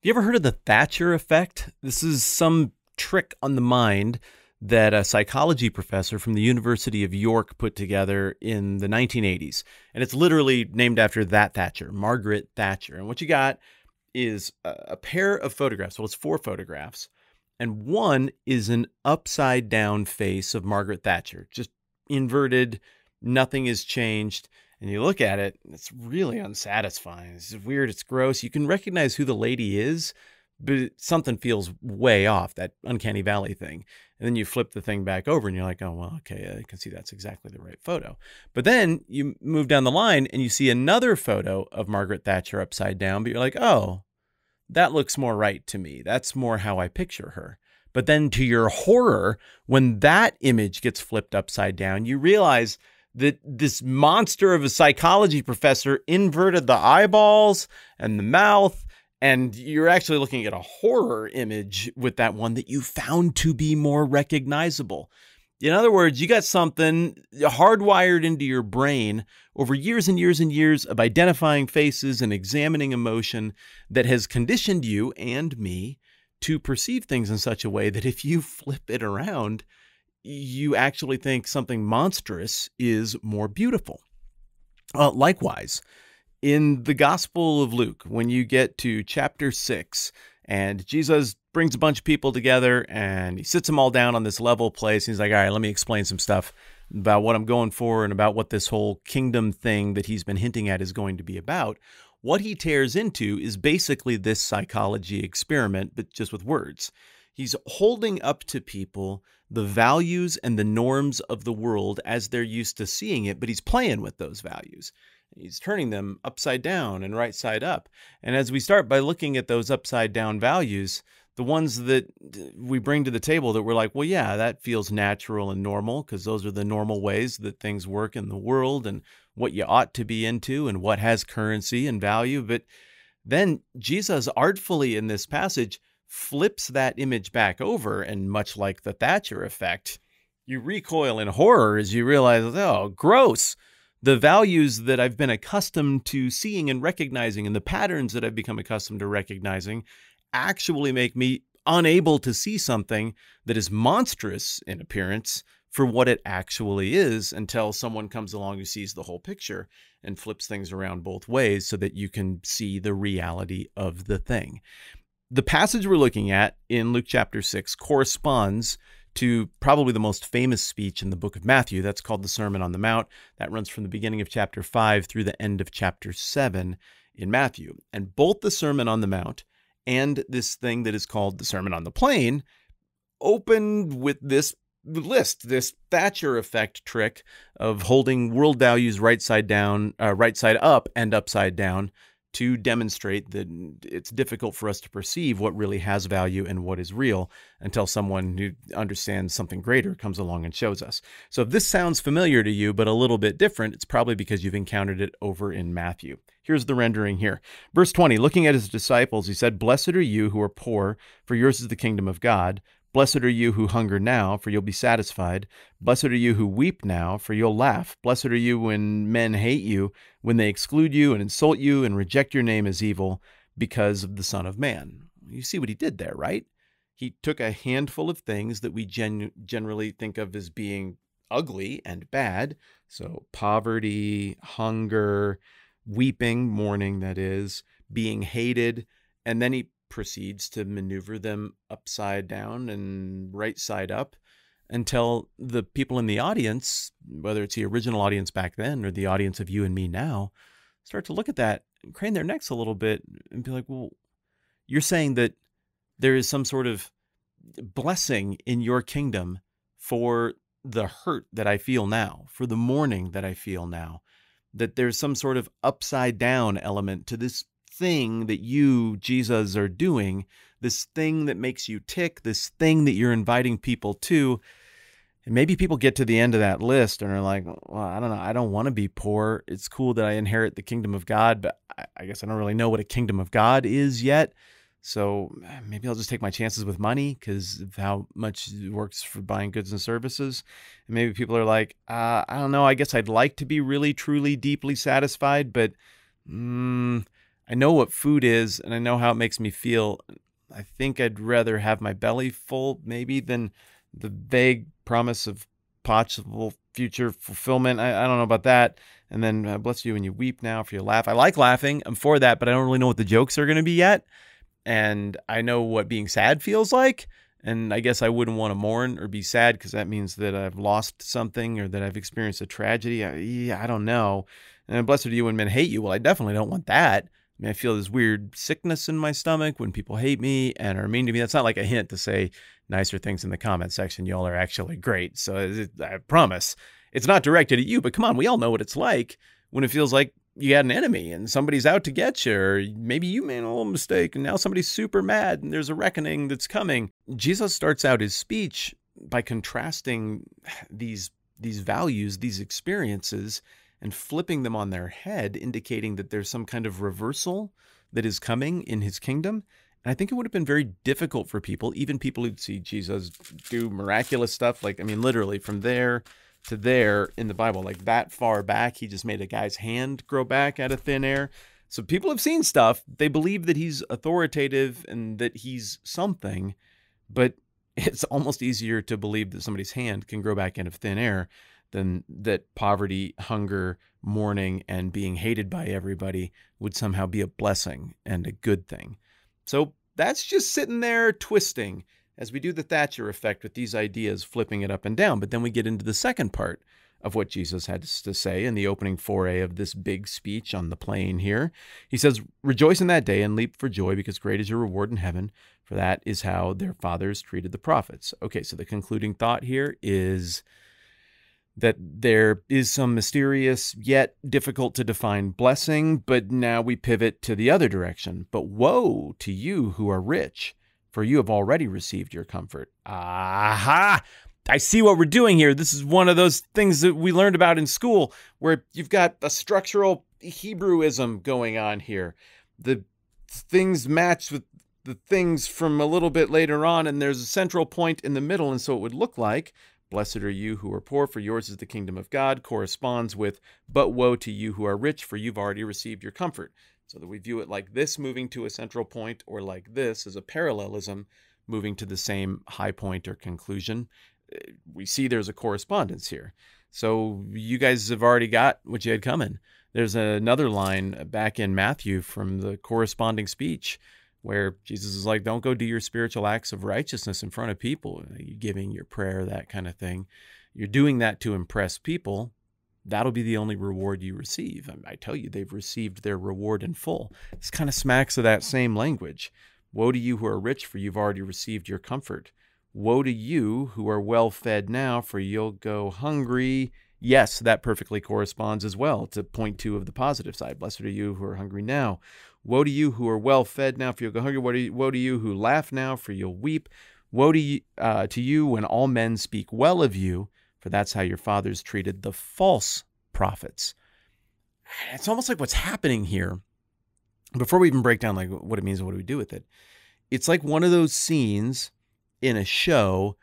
You ever heard of the Thatcher effect? This is some trick on the mind that a psychology professor from the University of York put together in the 1980s. And it's literally named after that Thatcher, Margaret Thatcher. And what you got is a pair of photographs. Well, it's four photographs. And one is an upside down face of Margaret Thatcher, just inverted, nothing has changed and you look at it, it's really unsatisfying. It's weird. It's gross. You can recognize who the lady is, but something feels way off that uncanny valley thing. And then you flip the thing back over and you're like, oh, well, okay, I can see that's exactly the right photo. But then you move down the line and you see another photo of Margaret Thatcher upside down, but you're like, oh, that looks more right to me. That's more how I picture her. But then to your horror, when that image gets flipped upside down, you realize that this monster of a psychology professor inverted the eyeballs and the mouth. And you're actually looking at a horror image with that one that you found to be more recognizable. In other words, you got something hardwired into your brain over years and years and years of identifying faces and examining emotion that has conditioned you and me to perceive things in such a way that if you flip it around, you actually think something monstrous is more beautiful. Uh, likewise, in the Gospel of Luke, when you get to chapter 6, and Jesus brings a bunch of people together and he sits them all down on this level place. he's like, All right, let me explain some stuff about what I'm going for and about what this whole kingdom thing that he's been hinting at is going to be about. What he tears into is basically this psychology experiment, but just with words. He's holding up to people the values and the norms of the world as they're used to seeing it, but he's playing with those values. He's turning them upside down and right side up. And as we start by looking at those upside down values, the ones that we bring to the table that we're like, well, yeah, that feels natural and normal because those are the normal ways that things work in the world and what you ought to be into and what has currency and value. But then Jesus artfully in this passage flips that image back over, and much like the Thatcher effect, you recoil in horror as you realize, oh, gross. The values that I've been accustomed to seeing and recognizing and the patterns that I've become accustomed to recognizing actually make me unable to see something that is monstrous in appearance for what it actually is until someone comes along who sees the whole picture and flips things around both ways so that you can see the reality of the thing the passage we're looking at in Luke chapter 6 corresponds to probably the most famous speech in the book of Matthew. That's called the Sermon on the Mount. That runs from the beginning of chapter 5 through the end of chapter 7 in Matthew. And both the Sermon on the Mount and this thing that is called the Sermon on the Plain opened with this list this Thatcher effect trick of holding world values right side down, uh, right side up, and upside down to demonstrate that it's difficult for us to perceive what really has value and what is real until someone who understands something greater comes along and shows us. So if this sounds familiar to you, but a little bit different, it's probably because you've encountered it over in Matthew. Here's the rendering here. Verse 20, looking at his disciples, he said, Blessed are you who are poor, for yours is the kingdom of God. Blessed are you who hunger now, for you'll be satisfied. Blessed are you who weep now, for you'll laugh. Blessed are you when men hate you, when they exclude you and insult you and reject your name as evil because of the Son of Man. You see what he did there, right? He took a handful of things that we gen- generally think of as being ugly and bad. So, poverty, hunger, weeping, mourning, that is, being hated. And then he proceeds to maneuver them upside down and right side up until the people in the audience, whether it's the original audience back then or the audience of you and me now, start to look at that and crane their necks a little bit and be like, well, you're saying that there is some sort of blessing in your kingdom for the hurt that I feel now, for the mourning that I feel now, that there's some sort of upside down element to this thing that you, Jesus, are doing, this thing that makes you tick, this thing that you're inviting people to. And maybe people get to the end of that list and are like, well, I don't know. I don't want to be poor. It's cool that I inherit the kingdom of God, but I guess I don't really know what a kingdom of God is yet. So eh, maybe I'll just take my chances with money because of how much it works for buying goods and services. And maybe people are like, uh, I don't know. I guess I'd like to be really, truly, deeply satisfied, but mm, I know what food is and I know how it makes me feel. I think I'd rather have my belly full maybe than the vague promise of possible future fulfillment. I, I don't know about that. And then uh, bless you when you weep now for your laugh. I like laughing. I'm for that, but I don't really know what the jokes are going to be yet. And I know what being sad feels like. And I guess I wouldn't want to mourn or be sad because that means that I've lost something or that I've experienced a tragedy. I, yeah, I don't know. And blessed are you when men hate you. Well, I definitely don't want that. I, mean, I feel this weird sickness in my stomach when people hate me and are mean to me. That's not like a hint to say nicer things in the comment section. Y'all are actually great. So I promise it's not directed at you, but come on, we all know what it's like when it feels like you got an enemy and somebody's out to get you, or maybe you made a little mistake and now somebody's super mad and there's a reckoning that's coming. Jesus starts out his speech by contrasting these these values, these experiences, and flipping them on their head, indicating that there's some kind of reversal that is coming in his kingdom. And I think it would have been very difficult for people, even people who'd see Jesus do miraculous stuff, like, I mean, literally from there to there in the Bible, like that far back, he just made a guy's hand grow back out of thin air. So people have seen stuff. They believe that he's authoritative and that he's something, but it's almost easier to believe that somebody's hand can grow back out of thin air then that poverty, hunger, mourning, and being hated by everybody would somehow be a blessing and a good thing. So that's just sitting there twisting as we do the Thatcher effect with these ideas, flipping it up and down. But then we get into the second part of what Jesus had to say in the opening foray of this big speech on the plain here. He says, Rejoice in that day and leap for joy, because great is your reward in heaven, for that is how their fathers treated the prophets. Okay, so the concluding thought here is that there is some mysterious yet difficult to define blessing, but now we pivot to the other direction. But woe to you who are rich, for you have already received your comfort. Aha! I see what we're doing here. This is one of those things that we learned about in school where you've got a structural Hebrewism going on here. The things match with the things from a little bit later on, and there's a central point in the middle. And so it would look like Blessed are you who are poor, for yours is the kingdom of God, corresponds with, But woe to you who are rich, for you've already received your comfort. So that we view it like this moving to a central point, or like this as a parallelism moving to the same high point or conclusion. Uh, we see there's a correspondence here. So you guys have already got what you had coming. There's another line back in Matthew from the corresponding speech where Jesus is like, don't go do your spiritual acts of righteousness in front of people, you are giving your prayer, that kind of thing. You're doing that to impress people. That'll be the only reward you receive. I tell you, they've received their reward in full. This kind of smacks of that same language. Woe to you who are rich, for you've already received your comfort. Woe to you who are well fed now, for you'll go hungry. Yes, that perfectly corresponds as well to point two of the positive side. Blessed are you who are hungry now, Woe to you who are well fed now, for you'll go hungry. Woe to you, who laugh now, for you'll weep. Woe to you, uh, to you when all men speak well of you, for that's how your fathers treated the false prophets. It's almost like what's happening here. Before we even break down like what it means and what do we do with it, it's like one of those scenes in a show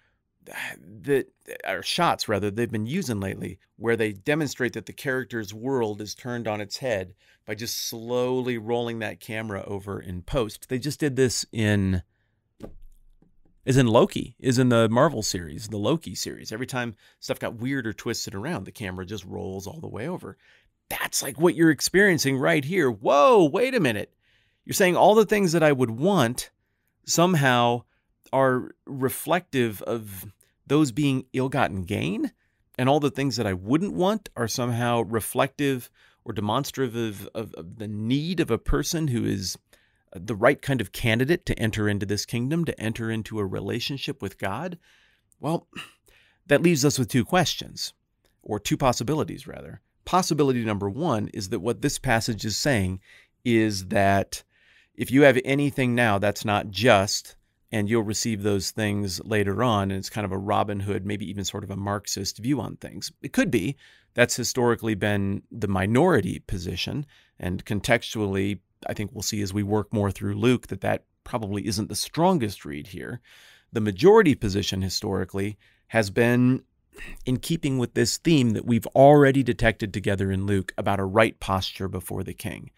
that are shots rather they've been using lately where they demonstrate that the character's world is turned on its head by just slowly rolling that camera over in post. They just did this in is in Loki, is in the Marvel series, the Loki series. Every time stuff got weird or twisted around, the camera just rolls all the way over. That's like what you're experiencing right here. Whoa, wait a minute. You're saying all the things that I would want somehow are reflective of those being ill gotten gain and all the things that I wouldn't want are somehow reflective or demonstrative of, of, the need of a person who is uh, the right kind of candidate to enter into this kingdom, to enter into a relationship with God? Well, that leaves us with two questions, or two possibilities, rather. Possibility number one is that what this passage is saying is that if you have anything now that's not just, and you'll receive those things later on. And it's kind of a Robin Hood, maybe even sort of a Marxist view on things. It could be. That's historically been the minority position. And contextually, I think we'll see as we work more through Luke that that probably isn't the strongest read here. The majority position historically has been in keeping with this theme that we've already detected together in Luke about a right posture before the king,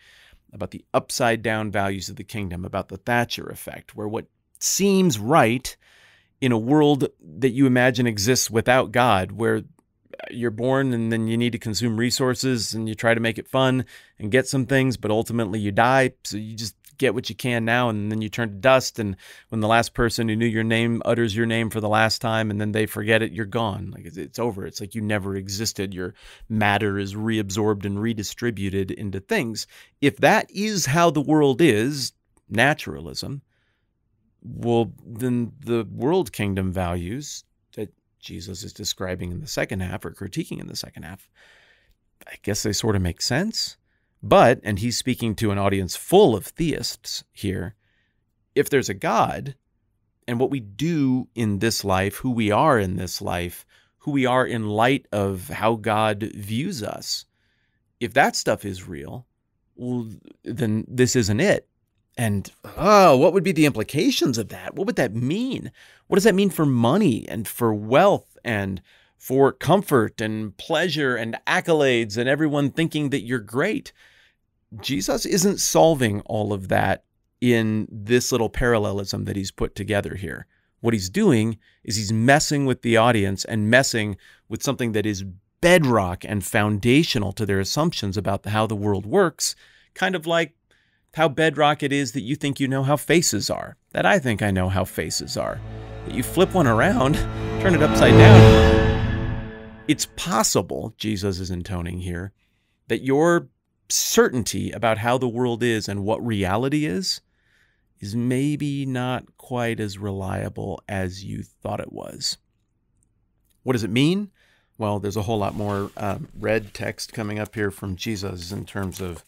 about the upside down values of the kingdom, about the Thatcher effect, where what seems right in a world that you imagine exists without God, where you're born and then you need to consume resources and you try to make it fun and get some things, but ultimately you die. So you just get what you can now and then you turn to dust. And when the last person who knew your name utters your name for the last time and then they forget it, you're gone. Like it's, it's over. It's like you never existed. Your matter is reabsorbed and redistributed into things. If that is how the world is, naturalism, well, then the world kingdom values that Jesus is describing in the second half or critiquing in the second half, I guess they sort of make sense. But, and he's speaking to an audience full of theists here, if there's a God and what we do in this life, who we are in this life, who we are in light of how God views us, if that stuff is real, well, then this isn't it. And oh, what would be the implications of that? What would that mean? What does that mean for money and for wealth and for comfort and pleasure and accolades and everyone thinking that you're great? Jesus isn't solving all of that in this little parallelism that he's put together here. What he's doing is he's messing with the audience and messing with something that is bedrock and foundational to their assumptions about how the world works, kind of like how bedrock it is that you think you know how faces are, that I think I know how faces are, that you flip one around, turn it upside down. It's possible, Jesus is intoning here, that your certainty about how the world is and what reality is is maybe not quite as reliable as you thought it was. What does it mean? Well, there's a whole lot more um, red text coming up here from Jesus in terms of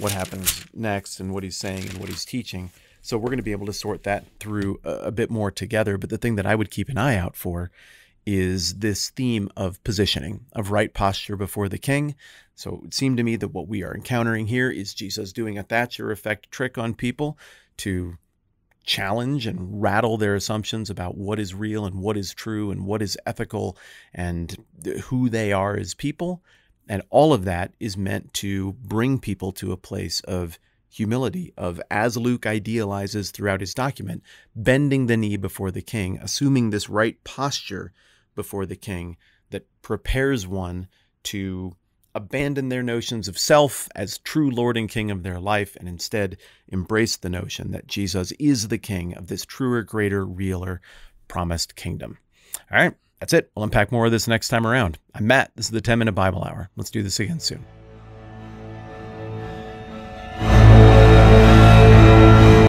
what happens next and what he's saying and what he's teaching. So we're going to be able to sort that through a, a bit more together. But the thing that I would keep an eye out for is this theme of positioning, of right posture before the king. So it seemed to me that what we are encountering here is Jesus doing a Thatcher effect trick on people to challenge and rattle their assumptions about what is real and what is true and what is ethical and who they are as people and all of that is meant to bring people to a place of humility, of as Luke idealizes throughout his document, bending the knee before the king, assuming this right posture before the king that prepares one to abandon their notions of self as true Lord and King of their life and instead embrace the notion that Jesus is the King of this truer, greater, realer promised kingdom. All right. That's it. we will unpack more of this next time around. I'm Matt. This is the 10 Minute Bible Hour. Let's do this again soon.